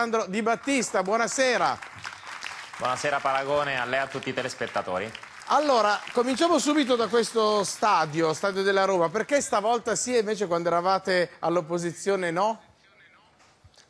Alessandro Di Battista, buonasera. Buonasera Paragone, a lei e a tutti i telespettatori. Allora, cominciamo subito da questo stadio, stadio della Roma. Perché stavolta sì e invece quando eravate all'opposizione no?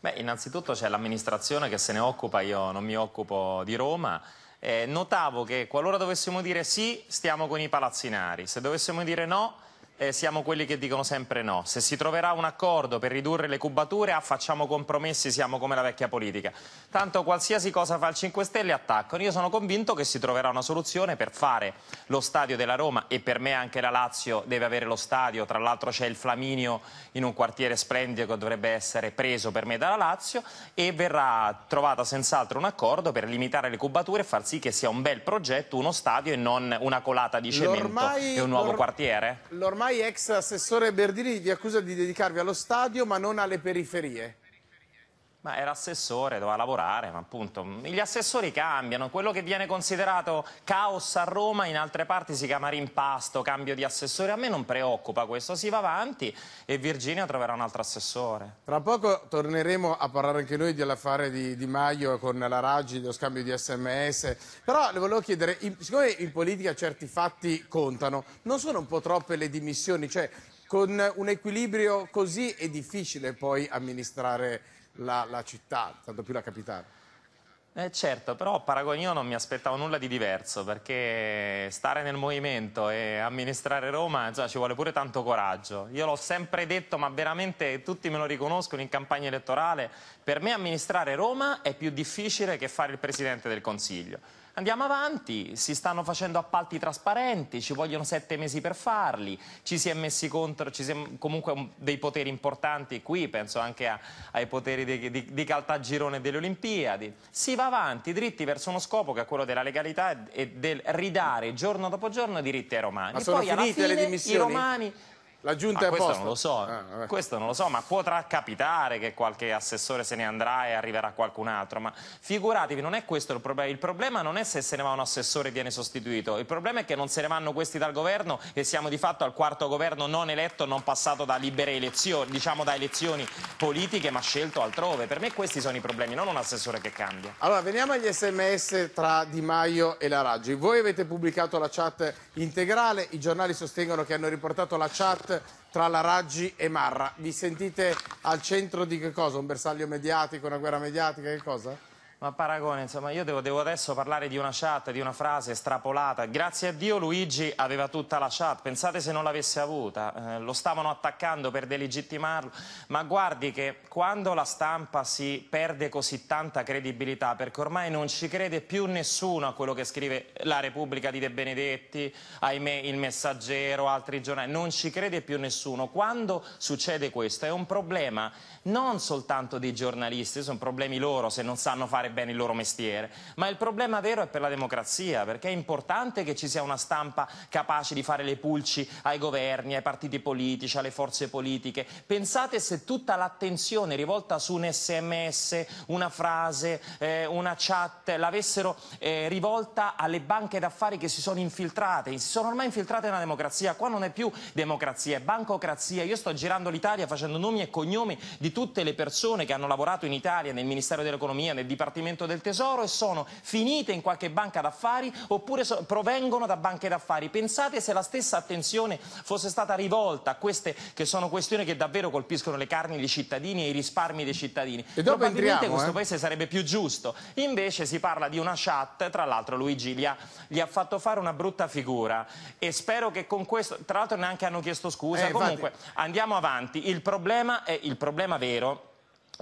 Beh, innanzitutto c'è l'amministrazione che se ne occupa, io non mi occupo di Roma. Eh, notavo che qualora dovessimo dire sì, stiamo con i palazzinari. Se dovessimo dire no, eh, siamo quelli che dicono sempre no. Se si troverà un accordo per ridurre le cubature, ah, facciamo compromessi, siamo come la vecchia politica. Tanto qualsiasi cosa fa il 5 Stelle attaccano. Io sono convinto che si troverà una soluzione per fare lo stadio della Roma e per me anche la Lazio deve avere lo stadio. Tra l'altro c'è il Flaminio in un quartiere splendido che dovrebbe essere preso per me dalla Lazio e verrà trovata senz'altro un accordo per limitare le cubature e far sì che sia un bel progetto, uno stadio e non una colata di cemento e un nuovo quartiere mai ex assessore Berdini vi accusa di dedicarvi allo stadio ma non alle periferie. Ma era assessore, doveva lavorare, ma appunto gli assessori cambiano, quello che viene considerato caos a Roma in altre parti si chiama rimpasto, cambio di assessore, a me non preoccupa questo, si va avanti e Virginia troverà un altro assessore. Tra poco torneremo a parlare anche noi dell'affare di, di Maio con la Raggi, dello scambio di sms, però le volevo chiedere, siccome in politica certi fatti contano, non sono un po' troppe le dimissioni, cioè con un equilibrio così è difficile poi amministrare la, la città, tanto più la capitale. Eh certo, però Paragon io non mi aspettavo nulla di diverso perché stare nel movimento e amministrare Roma già, ci vuole pure tanto coraggio. Io l'ho sempre detto, ma veramente tutti me lo riconoscono in campagna elettorale, per me amministrare Roma è più difficile che fare il Presidente del Consiglio. Andiamo avanti, si stanno facendo appalti trasparenti, ci vogliono sette mesi per farli, ci si è messi contro, ci si è comunque un, dei poteri importanti qui, penso anche a, ai poteri di, di, di Caltagirone delle Olimpiadi. Si va avanti, dritti verso uno scopo che è quello della legalità e del ridare giorno dopo giorno diritti ai romani. Ma sono Poi, finite fine, le dimissioni? I romani la giunta ma è questo non lo so, ah, questo non lo so, ma potrà capitare che qualche assessore se ne andrà e arriverà qualcun altro, ma figuratevi, non è questo il problema, il problema non è se se ne va un assessore e viene sostituito, il problema è che non se ne vanno questi dal governo e siamo di fatto al quarto governo non eletto, non passato da libere elezioni, diciamo da elezioni politiche ma scelto altrove, per me questi sono i problemi, non un assessore che cambia. Allora, veniamo agli sms tra Di Maio e la Raggi, voi avete pubblicato la chat integrale, i giornali sostengono che hanno riportato la chat spot tra la Raggi e Marra. Vi sentite al centro di che cosa? Un bersaglio mediatico, una guerra mediatica, che cosa? Ma paragone, insomma, io devo, devo, adesso parlare di una chat, di una frase estrapolata. Grazie a Dio Luigi aveva tutta la chat, pensate se non l'avesse avuta. Eh, lo stavano attaccando per delegittimarlo, ma guardi che quando la stampa si perde così tanta credibilità, perché ormai non ci crede più nessuno a quello che scrive la Repubblica di De Benedetti, ahimè il Messaggero, altri giornali, non ci crede più nessuno. Quando succede questo è un problema non soltanto dei giornalisti, sono problemi loro se non sanno fare fare bene il loro mestiere, ma il problema vero è per la democrazia, perché è importante che ci sia una stampa capace di fare le pulci ai governi, ai partiti politici, alle forze politiche. Pensate se tutta l'attenzione rivolta su un sms, una frase, eh, una chat, l'avessero eh, rivolta alle banche d'affari che si sono infiltrate, si sono ormai infiltrate nella democrazia, qua non è più democrazia, è bancocrazia. Io sto girando l'Italia facendo nomi e cognomi di tutte le persone che hanno lavorato in Italia, nel Ministero dell'Economia, nel Dipartimento Dipartimento del Tesoro e sono finite in qualche banca d'affari oppure so provengono da banche d'affari. Pensate se la stessa attenzione fosse stata rivolta a queste che sono questioni che davvero colpiscono le carni dei cittadini e i risparmi dei cittadini. E Probabilmente entriamo, eh. questo eh? paese sarebbe più giusto. Invece si parla di una chat, tra l'altro Luigi gli ha, gli ha, fatto fare una brutta figura e spero che con questo, tra l'altro neanche hanno chiesto scusa, eh, comunque infatti... andiamo avanti. Il problema è il problema vero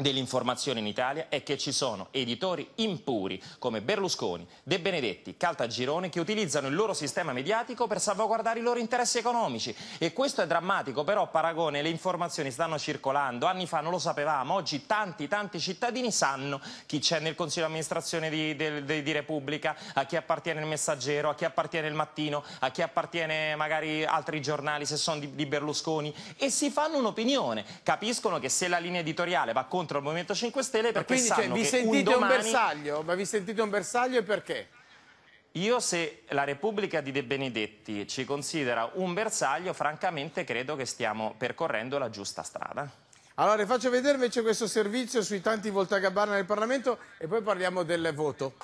dell'informazione in Italia è che ci sono editori impuri come Berlusconi, De Benedetti, Caltagirone che utilizzano il loro sistema mediatico per salvaguardare i loro interessi economici e questo è drammatico però Paragone le informazioni stanno circolando anni fa non lo sapevamo oggi tanti tanti cittadini sanno chi c'è nel consiglio di amministrazione di, di, di, di, Repubblica a chi appartiene il messaggero a chi appartiene il mattino a chi appartiene magari altri giornali se sono di, Berlusconi e si fanno un'opinione capiscono che se la linea editoriale va contro contro il Movimento 5 Stelle perché quindi, cioè, sanno cioè, vi sentite un, domani... un bersaglio? Ma vi sentite un bersaglio e perché? Io se la Repubblica di De Benedetti ci considera un bersaglio, francamente credo che stiamo percorrendo la giusta strada. Allora, vi faccio vedere invece questo servizio sui tanti voltagabbana nel Parlamento e poi parliamo del voto.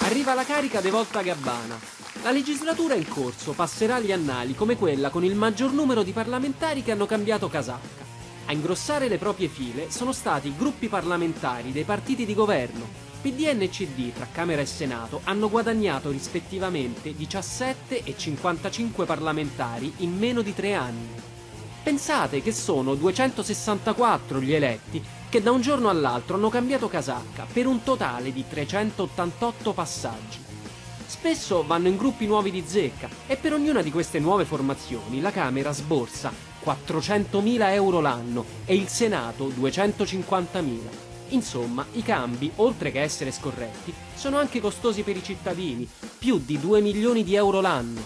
Arriva la carica di voltagabbana. La legislatura in corso passerà agli annali come quella con il maggior numero di parlamentari che hanno cambiato casacca. A ingrossare le proprie file sono stati i gruppi parlamentari dei partiti di governo. PDN e CD tra Camera e Senato hanno guadagnato rispettivamente 17 e 55 parlamentari in meno di tre anni. Pensate che sono 264 gli eletti che da un giorno all'altro hanno cambiato casacca per un totale di 388 passaggi. Spesso vanno in gruppi nuovi di zecca e per ognuna di queste nuove formazioni la Camera sborsa 400.000 euro l'anno e il Senato 250.000. Insomma, i cambi, oltre che essere scorretti, sono anche costosi per i cittadini, più di 2 milioni di euro l'anno.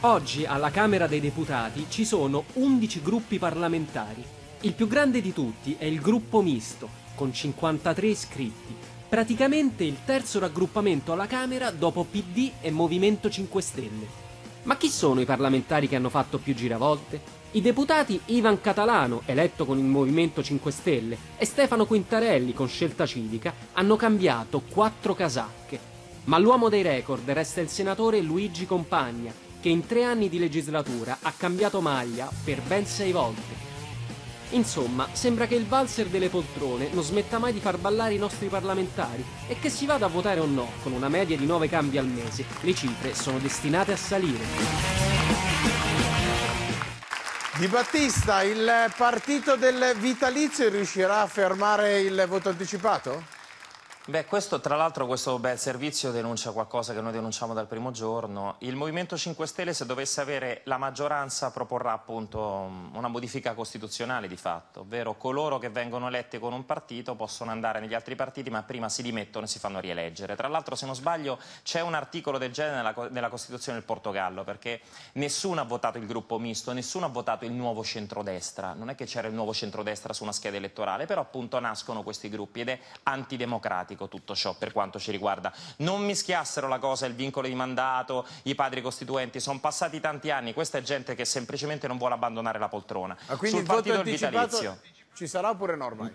Oggi alla Camera dei Deputati ci sono 11 gruppi parlamentari. Il più grande di tutti è il gruppo misto, con 53 iscritti, praticamente il terzo raggruppamento alla Camera dopo PD e Movimento 5 Stelle. Ma chi sono i parlamentari che hanno fatto più giravolte? i deputati Ivan Catalano, eletto con il Movimento 5 Stelle, e Stefano Quintarelli, con scelta civica, hanno cambiato quattro casacche. Ma l'uomo dei record resta il senatore Luigi Compagna, che in tre anni di legislatura ha cambiato maglia per ben sei volte. Insomma, sembra che il valzer delle poltrone non smetta mai di far ballare i nostri parlamentari e che si vada a votare o no, con una media di nove cambi al mese, le cifre sono destinate a salire. Di Battista, il partito del vitalizio riuscirà a fermare il voto anticipato? Beh, questo tra l'altro questo bel servizio denuncia qualcosa che noi denunciamo dal primo giorno. Il Movimento 5 Stelle se dovesse avere la maggioranza proporrà appunto una modifica costituzionale di fatto, ovvero coloro che vengono eletti con un partito possono andare negli altri partiti ma prima si dimettono e si fanno rieleggere. Tra l'altro se non sbaglio c'è un articolo del genere nella, nella Costituzione del Portogallo perché nessuno ha votato il gruppo misto, nessuno ha votato il nuovo centrodestra, non è che c'era il nuovo centrodestra su una scheda elettorale, però appunto nascono questi gruppi ed è antidemocratico democratico tutto ciò per quanto ci riguarda. Non mischiassero la cosa, il vincolo di mandato, i padri costituenti, sono passati tanti anni, questa è gente che semplicemente non vuole abbandonare la poltrona. Ah, quindi Sul il vitalizio ci sarà oppure no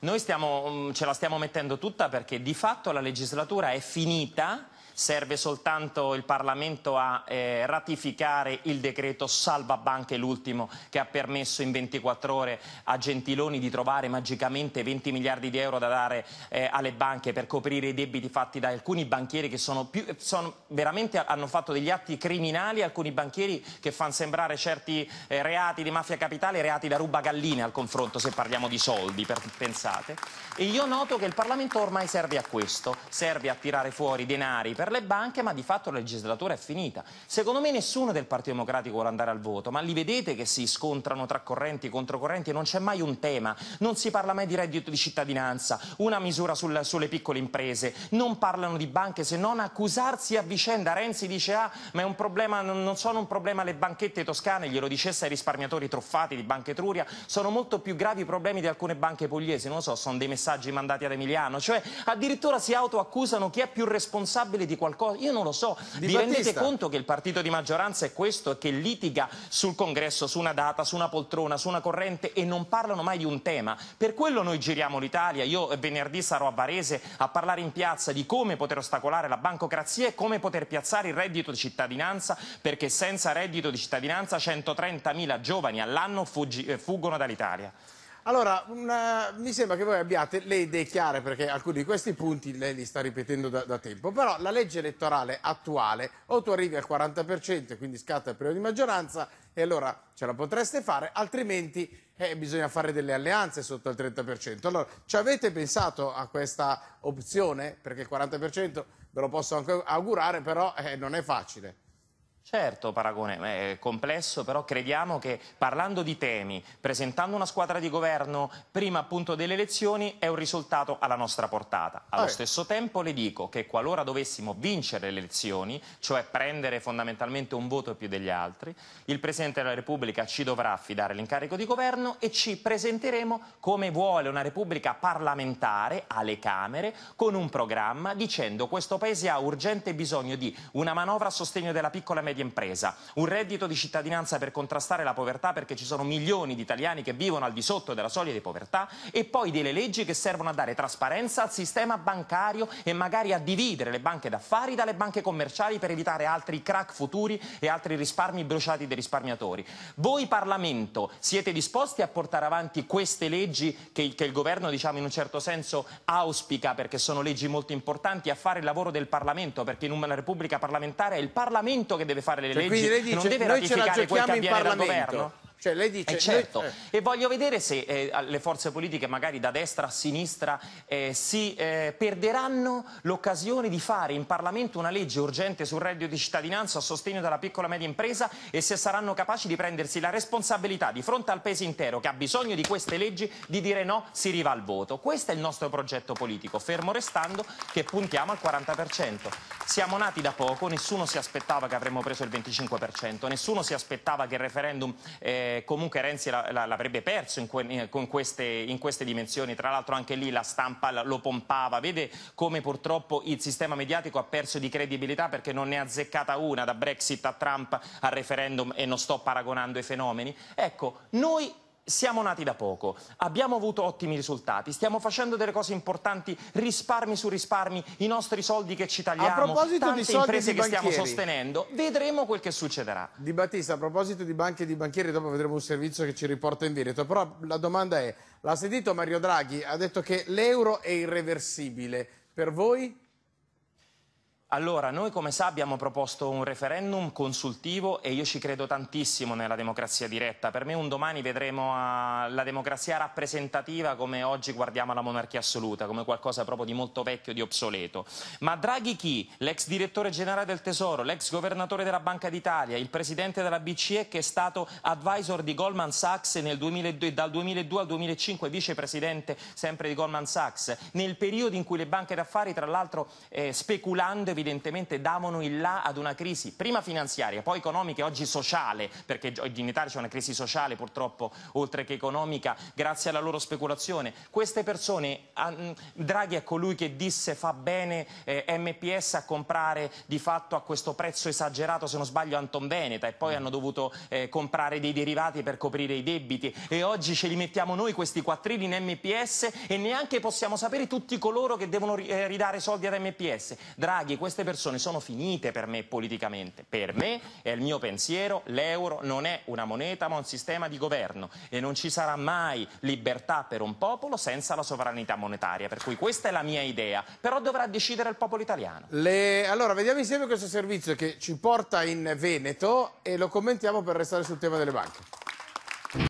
Noi stiamo, mm, ce la stiamo mettendo tutta perché di fatto la legislatura è finita serve soltanto il Parlamento a eh, ratificare il decreto salva banche l'ultimo che ha permesso in 24 ore a Gentiloni di trovare magicamente 20 miliardi di euro da dare eh, alle banche per coprire i debiti fatti da alcuni banchieri che sono più, sono, veramente hanno fatto degli atti criminali, alcuni banchieri che fanno sembrare certi eh, reati di mafia capitale reati da rubagallina al confronto se parliamo di soldi, per, pensate. E io noto che il Parlamento ormai serve a questo, serve a tirare fuori denari per per le banche, ma di fatto la legislatura è finita. Secondo me nessuno del Partito Democratico vuole andare al voto, ma li vedete che si scontrano tra correnti e controcorrenti, non c'è mai un tema, non si parla mai di reddito di cittadinanza, una misura sul, sulle piccole imprese, non parlano di banche se non accusarsi a vicenda. Renzi dice ah, ma è un problema, non sono un problema le banchette toscane, glielo dicesse ai risparmiatori truffati di Banca Etruria, sono molto più gravi i problemi di alcune banche pugliesi, non lo so, sono dei messaggi mandati ad Emiliano, cioè addirittura si autoaccusano chi è più responsabile di qualcosa, io non lo so. Di Vi Battista. rendete conto che il partito di maggioranza è questo che litiga sul congresso, su una data, su una poltrona, su una corrente e non parlano mai di un tema? Per quello noi giriamo l'Italia, io eh, venerdì sarò a Varese a parlare in piazza di come poter ostacolare la bancocrazia e come poter piazzare il reddito di cittadinanza perché senza reddito di cittadinanza 130.000 giovani all'anno eh, fuggono dall'Italia. Allora, una, eh, mi sembra che voi abbiate le idee chiare perché alcuni di questi punti lei li sta ripetendo da, da tempo, però la legge elettorale attuale o tu arrivi al 40% quindi scatta il periodo di maggioranza e allora ce la potreste fare, altrimenti eh, bisogna fare delle alleanze sotto il 30%. Allora, ci avete pensato a questa opzione? Perché il 40% ve lo posso anche augurare, però eh, non è facile. Certo, paragone è eh, complesso, però crediamo che parlando di temi, presentando una squadra di governo prima appunto delle elezioni, è un risultato alla nostra portata. Allo ah, stesso tempo le dico che qualora dovessimo vincere le elezioni, cioè prendere fondamentalmente un voto più degli altri, il Presidente della Repubblica ci dovrà affidare l'incarico di governo e ci presenteremo come vuole una Repubblica parlamentare alle Camere con un programma dicendo che questo Paese ha urgente bisogno di una manovra a sostegno della piccola e media impresa, un reddito di cittadinanza per contrastare la povertà perché ci sono milioni di italiani che vivono al di sotto della soglia di povertà e poi delle leggi che servono a dare trasparenza al sistema bancario e magari a dividere le banche d'affari dalle banche commerciali per evitare altri crack futuri e altri risparmi bruciati dei risparmiatori. Voi Parlamento siete disposti a portare avanti queste leggi che, che il governo diciamo in un certo senso auspica perché sono leggi molto importanti a fare il lavoro del Parlamento perché in una repubblica parlamentare è il Parlamento che deve deve fare le cioè, leggi, dice, non deve ratificare quel che avviene dal governo. Cioè, lei dice... Eh certo, lei... Eh. e voglio vedere se eh, le forze politiche, magari da destra a sinistra, eh, si eh, perderanno l'occasione di fare in Parlamento una legge urgente sul reddito di cittadinanza a sostegno della piccola e media impresa e se saranno capaci di prendersi la responsabilità di fronte al paese intero che ha bisogno di queste leggi di dire no, si riva al voto. Questo è il nostro progetto politico, fermo restando che puntiamo al 40%. Siamo nati da poco, nessuno si aspettava che avremmo preso il 25%, nessuno si aspettava che il referendum... Eh, eh, comunque Renzi l'avrebbe perso in, que in, queste, in, queste, dimensioni, tra l'altro anche lì la stampa lo pompava, vede come purtroppo il sistema mediatico ha perso di credibilità perché non ne ha azzeccata una da Brexit a Trump al referendum e non sto paragonando i fenomeni. Ecco, noi siamo nati da poco, abbiamo avuto ottimi risultati, stiamo facendo delle cose importanti, risparmi su risparmi, i nostri soldi che ci tagliamo, tante imprese che banchieri. stiamo sostenendo, vedremo quel che succederà. Di Battista, a proposito di banche e di banchieri, dopo vedremo un servizio che ci riporta in diretta, però la domanda è, l'ha sentito Mario Draghi, ha detto che l'euro è irreversibile, per voi? Allora, noi come sa abbiamo proposto un referendum consultivo e io ci credo tantissimo nella democrazia diretta. Per me un domani vedremo ah, la democrazia rappresentativa come oggi guardiamo la monarchia assoluta, come qualcosa proprio di molto vecchio, di obsoleto. Ma Draghi chi? L'ex direttore generale del Tesoro, l'ex governatore della Banca d'Italia, il presidente della BCE che è stato advisor di Goldman Sachs nel 2002, dal 2002 al 2005 vicepresidente sempre di Goldman Sachs, nel periodo in cui le banche d'affari tra l'altro eh, speculando evidentemente davano il là ad una crisi, prima finanziaria, poi economica e oggi sociale, perché in Italia c'è una crisi sociale purtroppo, oltre che economica, grazie alla loro speculazione. Queste persone, Draghi è colui che disse fa bene eh, MPS a comprare di fatto a questo prezzo esagerato, se non sbaglio, Anton Veneta e poi mm. hanno dovuto eh, comprare dei derivati per coprire i debiti e oggi ce li mettiamo noi questi quattrini in MPS e neanche possiamo sapere tutti coloro che devono eh, ridare soldi ad MPS. Draghi, queste persone sono finite per me politicamente. Per me è il mio pensiero, l'euro non è una moneta ma un sistema di governo e non ci sarà mai libertà per un popolo senza la sovranità monetaria. Per cui questa è la mia idea, però dovrà decidere il popolo italiano. Le... Allora, vediamo insieme questo servizio che ci porta in Veneto e lo commentiamo per restare sul tema delle banche.